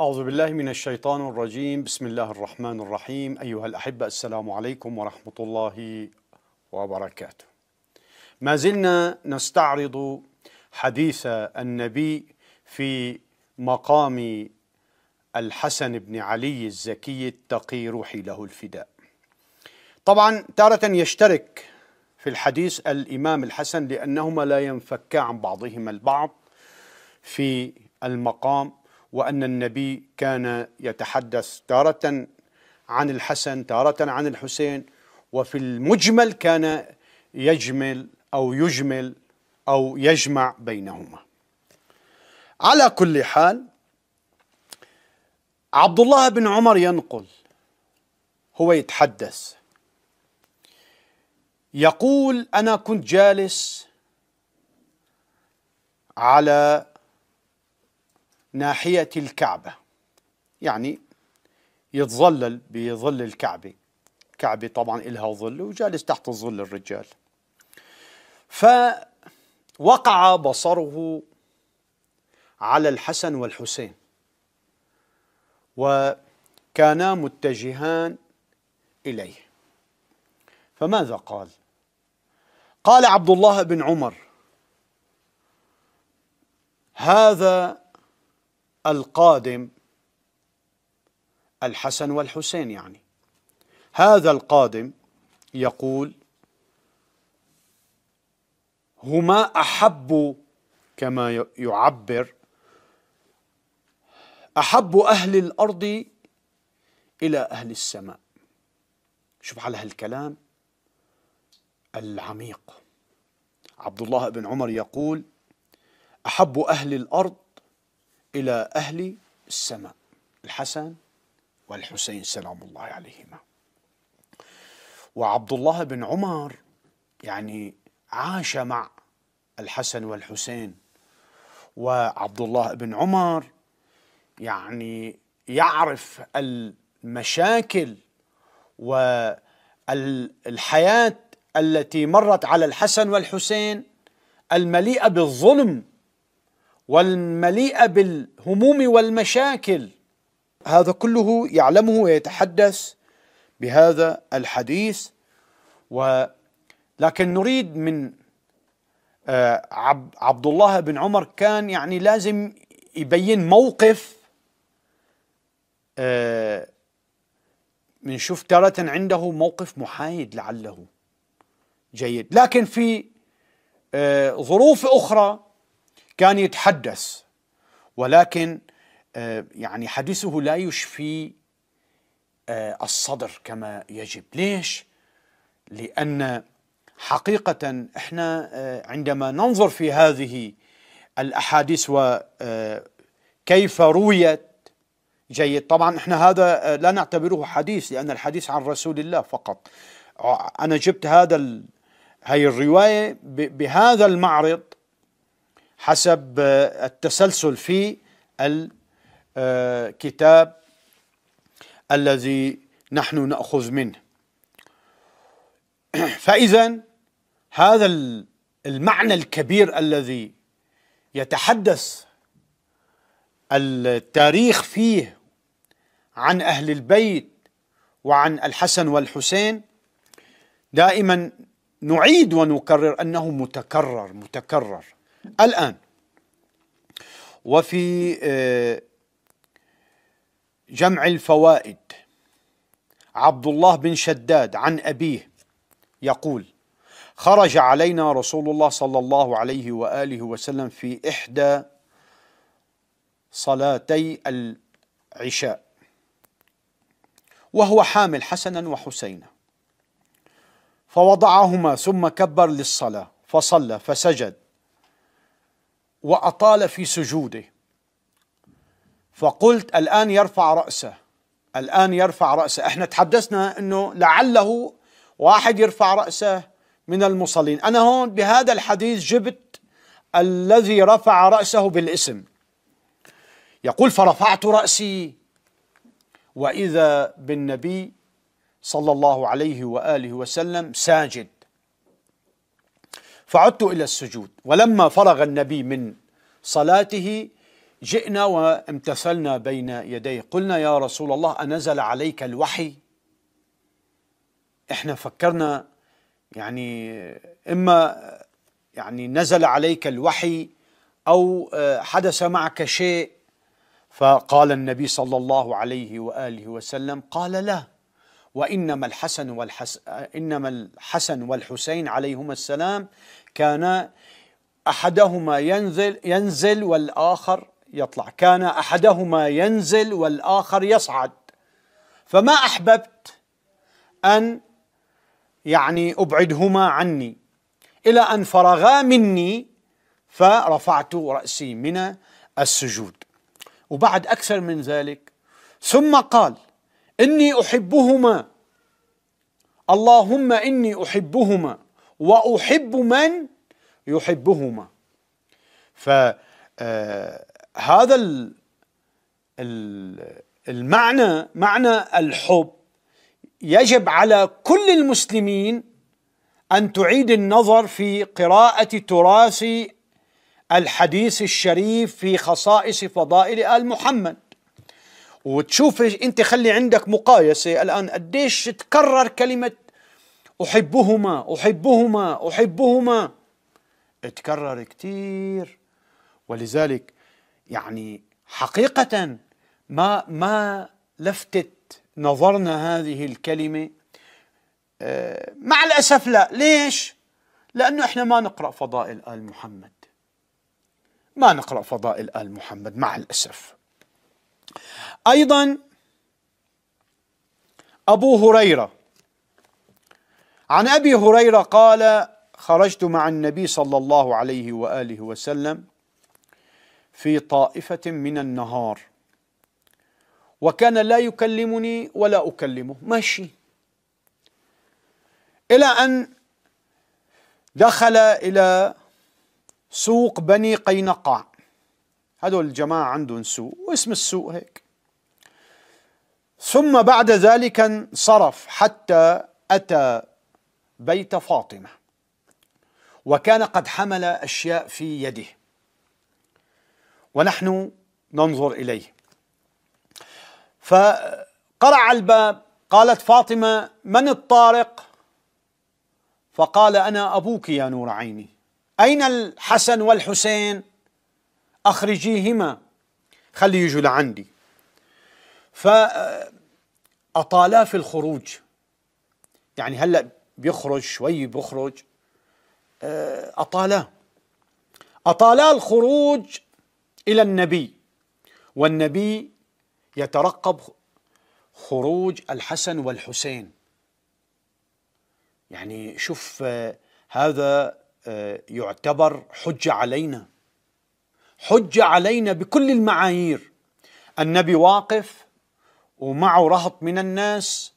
أعوذ بالله من الشيطان الرجيم بسم الله الرحمن الرحيم أيها الأحبة السلام عليكم ورحمة الله وبركاته ما زلنا نستعرض حديث النبي في مقام الحسن بن علي الزكي التقي روحي له الفداء طبعا تارة يشترك في الحديث الإمام الحسن لأنهما لا ينفكا عن بعضهما البعض في المقام وأن النبي كان يتحدث تارة عن الحسن تارة عن الحسين وفي المجمل كان يجمل أو يجمل أو يجمع بينهما على كل حال عبد الله بن عمر ينقل هو يتحدث يقول أنا كنت جالس على ناحية الكعبة يعني يتظلل بظل الكعبة الكعبة طبعا إلها ظل وجالس تحت ظل الرجال فوقع بصره على الحسن والحسين وكانا متجهان إليه فماذا قال قال عبد الله بن عمر هذا القادم الحسن والحسين يعني هذا القادم يقول هما احب كما يعبر احب اهل الارض الى اهل السماء شوف على هالكلام العميق عبد الله بن عمر يقول احب اهل الارض إلى أهل السماء الحسن والحسين سلام الله عليهما وعبد الله بن عمر يعني عاش مع الحسن والحسين وعبد الله بن عمر يعني يعرف المشاكل والحياة التي مرت على الحسن والحسين المليئة بالظلم والمليئه بالهموم والمشاكل هذا كله يعلمه ويتحدث بهذا الحديث و لكن نريد من آه، عبد الله بن عمر كان يعني لازم يبين موقف بنشوف آه، تارة عنده موقف محايد لعله جيد لكن في آه، ظروف أخرى كان يتحدث ولكن آه، يعني حديثه لا يشفي آه، الصدر كما يجب ليش لان حقيقه احنا آه، عندما ننظر في هذه الاحاديث وكيف رويت جيد طبعا احنا هذا لا نعتبره حديث لان الحديث عن رسول الله فقط انا جبت هذا هي الروايه بهذا المعرض حسب آه، التسلسل في الكتاب آه، الذي نحن ناخذ منه فاذا هذا المعنى الكبير الذي يتحدث التاريخ فيه عن اهل البيت وعن الحسن والحسين دائما نعيد ونكرر انه متكرر متكرر الآن وفي آه، جمع الفوائد عبد الله بن شداد عن أبيه يقول خرج علينا رسول الله صلى الله عليه وآله وسلم في إحدى صلاتي العشاء وهو حامل حسنا وحسينا فوضعهما ثم كبر للصلاة فصلى فسجد وأطال في سجوده فقلت الآن يرفع رأسه الآن يرفع رأسه احنا تحدثنا أنه لعله واحد يرفع رأسه من المصلين أنا هون بهذا الحديث جبت الذي رفع رأسه بالاسم يقول فرفعت رأسي وإذا بالنبي صلى الله عليه وآله وسلم ساجد فعدت إلى السجود ولما فرغ النبي من صلاته جئنا وامتثلنا بين يديه قلنا يا رسول الله أنزل عليك الوحي احنا فكرنا يعني إما يعني نزل عليك الوحي أو حدث معك شيء فقال النبي صلى الله عليه وآله وسلم قال لا وإنما الحسن والحس إنما الحسن والحسين عليهما السلام كان أحدهما ينزل ينزل والآخر يطلع كان أحدهما ينزل والآخر يصعد فما أحببت أن يعني أبعدهما عني إلى أن فرغا مني فرفعت رأسي من السجود وبعد أكثر من ذلك ثم قال إني أحبهما اللهم إني أحبهما وأحب من يحبهما فهذا آه، المعنى معنى الحب يجب على كل المسلمين أن تعيد النظر في قراءة تراث الحديث الشريف في خصائص فضائل آل محمد وتشوف انت خلي عندك مقايسه الان قديش تكرر كلمه احبهما احبهما احبهما تكرر كثير ولذلك يعني حقيقه ما ما لفتت نظرنا هذه الكلمه آه، مع الاسف لا ليش لانه احنا ما نقرا فضائل ال محمد ما نقرا فضائل ال محمد مع الاسف ايضا ابو هريره عن ابي هريره قال خرجت مع النبي صلى الله عليه واله وسلم في طائفه من النهار وكان لا يكلمني ولا اكلمه ماشي الى ان دخل الى سوق بني قينقاع هذول الجماعه عندهم سوق واسم السوق هيك ثم بعد ذلك انصرف حتى أتى بيت فاطمة وكان قد حمل أشياء في يده ونحن ننظر إليه فقرع الباب قالت فاطمة من الطارق فقال أنا أبوك يا نور عيني أين الحسن والحسين أخرجيهما خلي يجوا لعندي فأطالاه في الخروج يعني هلأ بيخرج شوي بيخرج أطالاه أطالاه الخروج إلى النبي والنبي يترقب خروج الحسن والحسين يعني شوف آه، هذا آه، يعتبر حجة علينا حجة علينا بكل المعايير النبي واقف ومعه رهط من الناس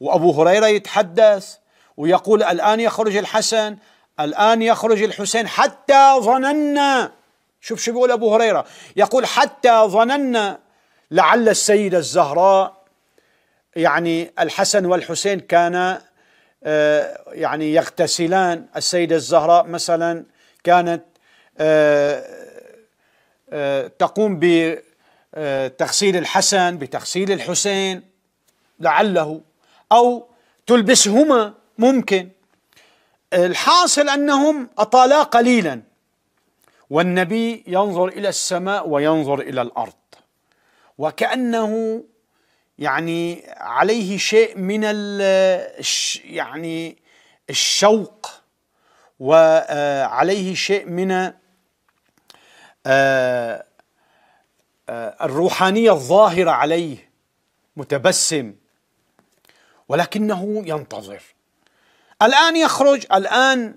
وأبو هريرة يتحدث ويقول الآن يخرج الحسن الآن يخرج الحسين حتى ظننا شوف شو بيقول أبو هريرة يقول حتى ظننا لعل السيدة الزهراء يعني الحسن والحسين كانا آه، يعني يغتسلان السيدة الزهراء مثلا كانت آه، آه، تقوم ب آه، تغسيل الحسن بتغسيل الحسين لعله أو تلبسهما ممكن الحاصل أنهم أطالا قليلا والنبي ينظر إلى السماء وينظر إلى الأرض وكأنه يعني عليه شيء من يعني الشوق وعليه شيء من آه آه، الروحانية الظاهرة عليه متبسم ولكنه ينتظر الآن يخرج الآن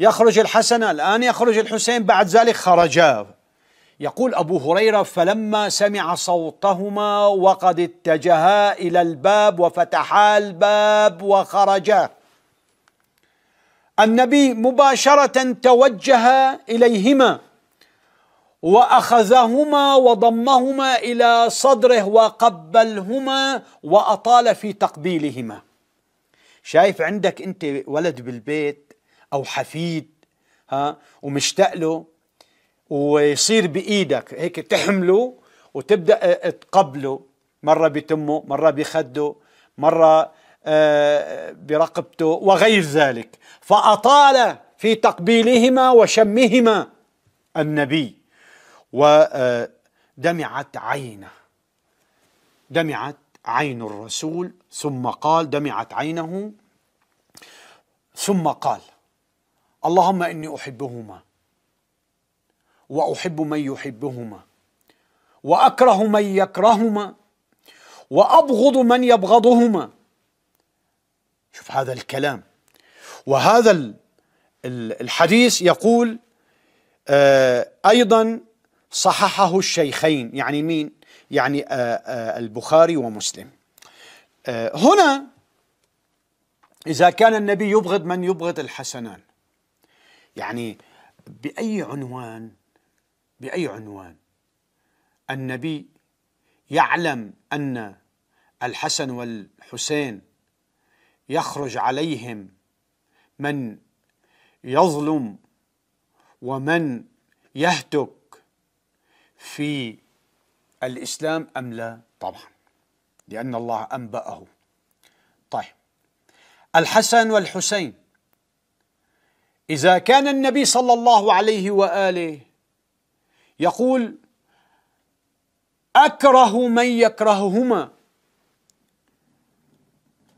يخرج الحسن الآن يخرج الحسين بعد ذلك خرجا يقول أبو هريرة فلما سمع صوتهما وقد اتجها إلى الباب وفتحا الباب وخرجا النبي مباشرة توجه إليهما واخذهما وضمهما الى صدره وقبلهما واطال في تقبيلهما شايف عندك انت ولد بالبيت او حفيد ها ومشتاق له ويصير بايدك هيك تحمله وتبدا آه، تقبله مره بتمه مره بخده مره آه، برقبته وغير ذلك فاطال في تقبيلهما وشمهما النبي ودمعت عينه دمعت عين الرسول ثم قال دمعت عينه ثم قال اللهم اني احبهما واحب من يحبهما واكره من يكرهما وابغض من يبغضهما شوف هذا الكلام وهذا الحديث يقول آه، ايضا صححه الشيخين يعني مين يعني آه، آه، البخاري ومسلم آه، هنا إذا كان النبي يبغض من يبغض الحسنان يعني بأي عنوان بأي عنوان النبي يعلم أن الحسن والحسين يخرج عليهم من يظلم ومن يهتك في الإسلام أم لا طبعا لأن الله أنبأه طيب الحسن والحسين إذا كان النبي صلى الله عليه وآله يقول أكره من يكرههما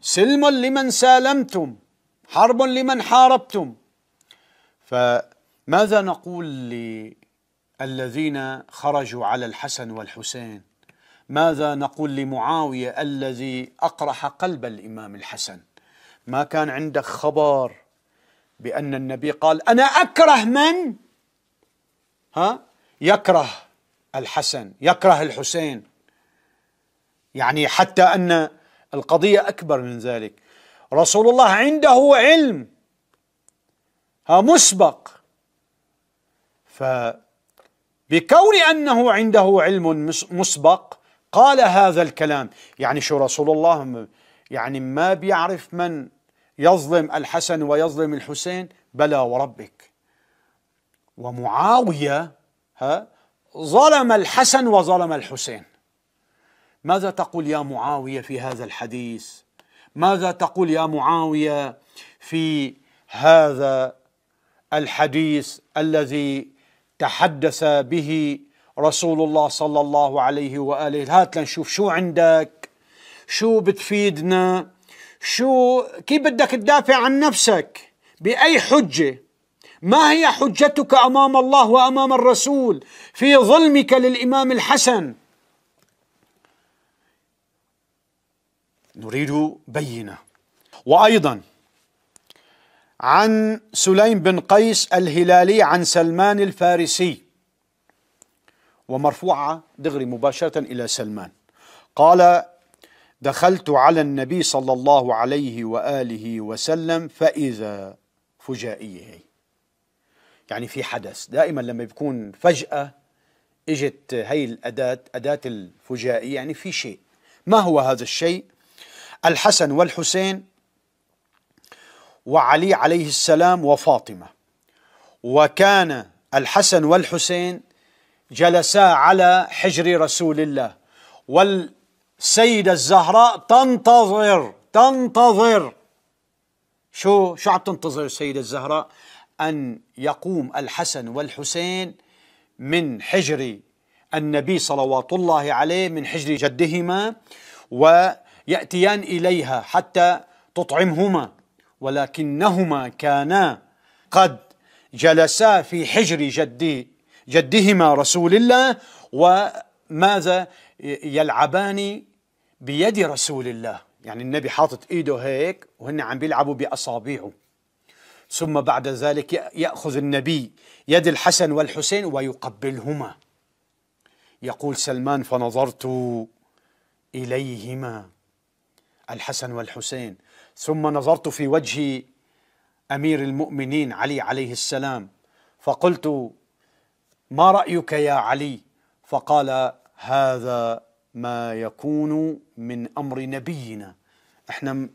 سلم لمن سالمتم حرب لمن حاربتم فماذا نقول الذين خرجوا على الحسن والحسين ماذا نقول لمعاويه الذي اقرح قلب الامام الحسن ما كان عندك خبر بان النبي قال انا اكره من ها يكره الحسن يكره الحسين يعني حتى ان القضيه اكبر من ذلك رسول الله عنده علم ها مسبق ف بكون أنه عنده علم مسبق قال هذا الكلام يعني شو رسول الله يعني ما بيعرف من يظلم الحسن ويظلم الحسين بلى وربك ومعاوية ها ظلم الحسن وظلم الحسين ماذا تقول يا معاوية في هذا الحديث ماذا تقول يا معاوية في هذا الحديث الذي تحدث به رسول الله صلى الله عليه واله هات لنشوف شو عندك شو بتفيدنا شو كيف بدك تدافع عن نفسك باي حجه ما هي حجتك امام الله وامام الرسول في ظلمك للامام الحسن نريد بينه وايضا عن سليم بن قيس الهلالي عن سلمان الفارسي ومرفوعة دغري مباشرة إلى سلمان قال دخلت على النبي صلى الله عليه وآله وسلم فإذا فجائيه يعني في حدث دائما لما بيكون فجأة اجت هي الأداة أداة الفجائية يعني في شيء ما هو هذا الشيء الحسن والحسين وعلي عليه السلام وفاطمة وكان الحسن والحسين جلسا على حجر رسول الله والسيدة الزهراء تنتظر تنتظر شو شو عم تنتظر السيدة الزهراء أن يقوم الحسن والحسين من حجر النبي صلوات الله عليه من حجر جدهما ويأتيان إليها حتى تطعمهما ولكنهما كانا قد جلسا في حجر جدي جدهما رسول الله وماذا يلعبان بيد رسول الله يعني النبي حاطط ايده هيك وهن عم بيلعبوا باصابعه ثم بعد ذلك ياخذ النبي يد الحسن والحسين ويقبلهما يقول سلمان فنظرت اليهما الحسن والحسين ثم نظرت في وجه امير المؤمنين علي عليه السلام فقلت ما رايك يا علي فقال هذا ما يكون من امر نبينا احنا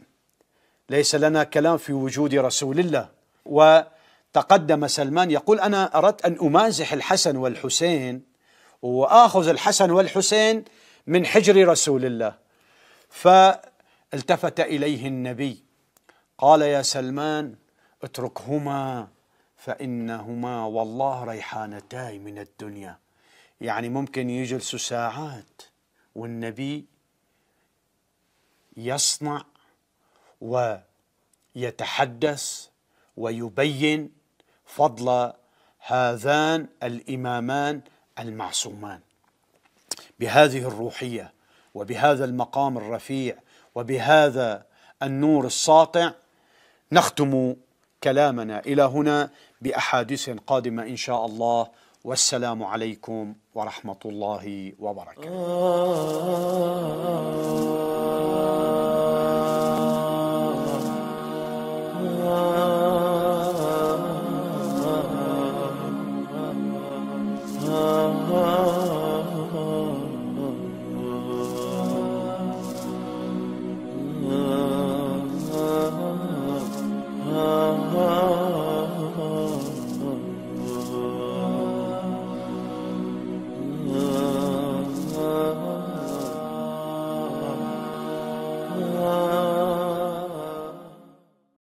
ليس لنا كلام في وجود رسول الله وتقدم سلمان يقول انا اردت ان امازح الحسن والحسين واخذ الحسن والحسين من حجر رسول الله ف التفت اليه النبي قال يا سلمان اتركهما فانهما والله ريحانتاي من الدنيا يعني ممكن يجلسوا ساعات والنبي يصنع ويتحدث ويبين فضل هذان الامامان المعصومان بهذه الروحيه وبهذا المقام الرفيع وبهذا النور الساطع نختم كلامنا الى هنا باحاديث قادمه ان شاء الله والسلام عليكم ورحمه الله وبركاته آه.